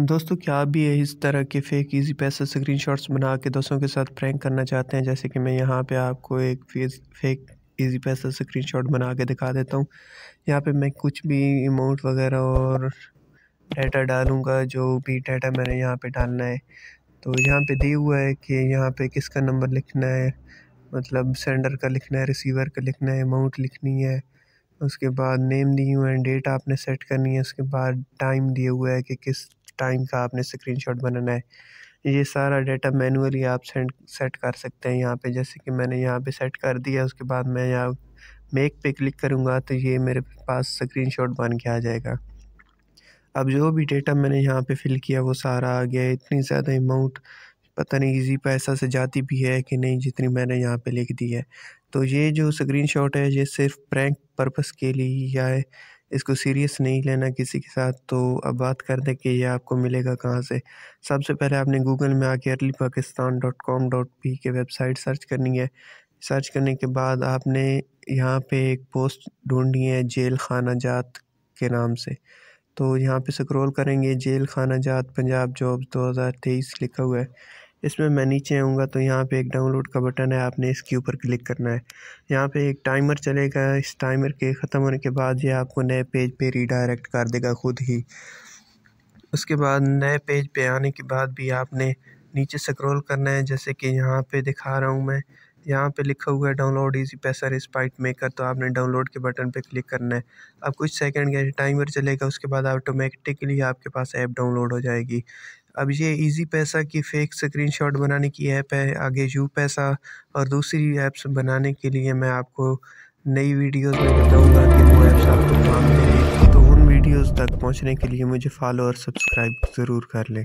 दोस्तों क्या आप भी इस तरह के फ़ेक इजी पैसा स्क्रीनशॉट्स बना के दोस्तों के साथ प्रैंक करना चाहते हैं जैसे कि मैं यहाँ पे आपको एक face fake Easypaisa screenshot बना के दिखा देता हूँ यहाँ पे मैं कुछ भी अमाउंट वगैरह और डाटा डालूँगा जो भी डाटा मैंने यहाँ पे डालना है तो यहाँ पे दिया हुआ है कि यहाँ पे किसका नंबर लिखना है मतलब सेंडर का लिखना है रिसीवर का लिखना है अमाउंट लिखनी है उसके बाद नेम दिए हुए हैं डेट आपने सेट करनी है उसके बाद टाइम दिए हुआ है कि किस टाइम का आपने शॉट बनाना है ये सारा डाटा मैनुअली आप सेंड सेट कर सकते हैं यहाँ पे जैसे कि मैंने यहाँ पे सेट कर दिया उसके बाद मैं यहाँ मेक पे क्लिक करूँगा तो ये मेरे पास स्क्रीनशॉट बन के आ जाएगा अब जो भी डेटा मैंने यहाँ पे फिल किया वो सारा आ गया इतनी ज़्यादा अमाउंट पता नहीं इजी पैसा से जाती भी है कि नहीं जितनी मैंने यहाँ पर लिख दी है तो ये जो स्क्रीन है ये सिर्फ प्रैंक पर्पज़ के लिए या इसको सीरियस नहीं लेना किसी के साथ तो अब बात कर दें कि ये आपको मिलेगा कहाँ से सबसे पहले आपने गूगल में आके early Pakistan dot com dot P K website search करनी है सर्च करने के बाद आपने यहाँ पे एक पोस्ट ढूंढनी है जेल खाना जात के नाम से तो यहाँ पे स्क्रॉल करेंगे जेल खाना जात पंजाब जॉब्स तेईस लिखा हुआ है इसमें मैं नीचे आऊँगा तो यहाँ पे एक डाउनलोड का बटन है आपने इसके ऊपर क्लिक करना है यहाँ पे एक टाइमर चलेगा इस टाइमर के ख़त्म होने के बाद ये आपको नए पेज पे रीडायरेक्ट कर देगा ख़ुद ही उसके बाद नए पेज पे आने के बाद भी आपने नीचे स्क्रॉल करना है जैसे कि यहाँ पे दिखा रहा हूँ मैं यहाँ पे लिखा हुआ है download Easypaisa receipt maker तो आपने डाउनलोड के बटन पे क्लिक करना है अब कुछ सेकंड का टाइमर चलेगा उसके बाद ऑटोमेटिकली आपके पास ऐप डाउनलोड हो जाएगी अब ये इजी पैसा की फ़ेक स्क्रीनशॉट बनाने की ऐप है आगे यू पैसा और दूसरी ऐप्स बनाने के लिए मैं आपको नई वीडियोस में बताऊंगा कि वो ऐप्स आपको काम देंगे तो उन वीडियोस तक पहुंचने के लिए मुझे फॉलो और सब्सक्राइब ज़रूर कर लें